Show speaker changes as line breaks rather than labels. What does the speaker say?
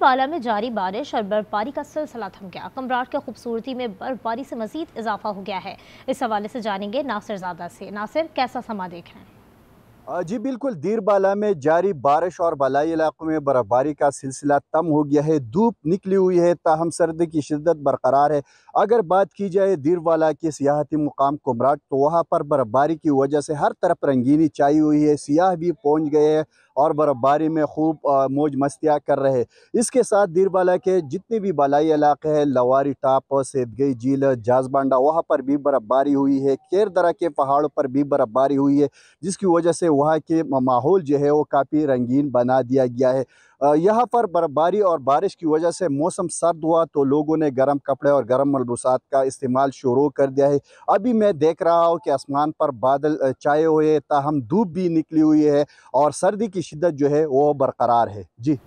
बाला में जारी बारिश और बर्फबारी का सिलसिला थम गया कमराट की खूबसूरती में बर्फबारी से मजीद इजाफा हो गया है इस हवाले से जानेंगे नासिर ज्यादा से नासिर कैसा समा देख रहे हैं
जी बिल्कुल दीरबाला में जारी बारिश और बालाई इलाकों में बर्फ़बारी का सिलसिला तम हो गया है धूप निकली हुई है ताहम सर्दी की शिदत बरकरार है अगर बात की जाए दीरबाला के सियाहती मुकाम कुमराट तो वहाँ पर बर्फ़बारी की वजह से हर तरफ रंगीनी चाई हुई है सियाह भी पहुँच गए हैं और बर्फ़बारी में खूब मौज मस्तियाँ कर रहे इसके साथ दीरबाला के जितने भी बालाई इलाके हैं लवारी टाप सेदगई झील जाजबांडा वहाँ पर भी बर्फ़बारी हुई है केरदरा के पहाड़ों पर भी बर्फ़बारी हुई है जिसकी वजह से वहाँ के माहौल जो है वो काफ़ी रंगीन बना दिया गया है यहाँ पर बर्फबारी और बारिश की वजह से मौसम सर्द हुआ तो लोगों ने गर्म कपड़े और गर्म मलबूसात का इस्तेमाल शुरू कर दिया है अभी मैं देख रहा हूँ कि आसमान पर बादल छाए हुए ताहम धूप भी निकली हुई है और सर्दी की शिदत जो है वो बरकरार है जी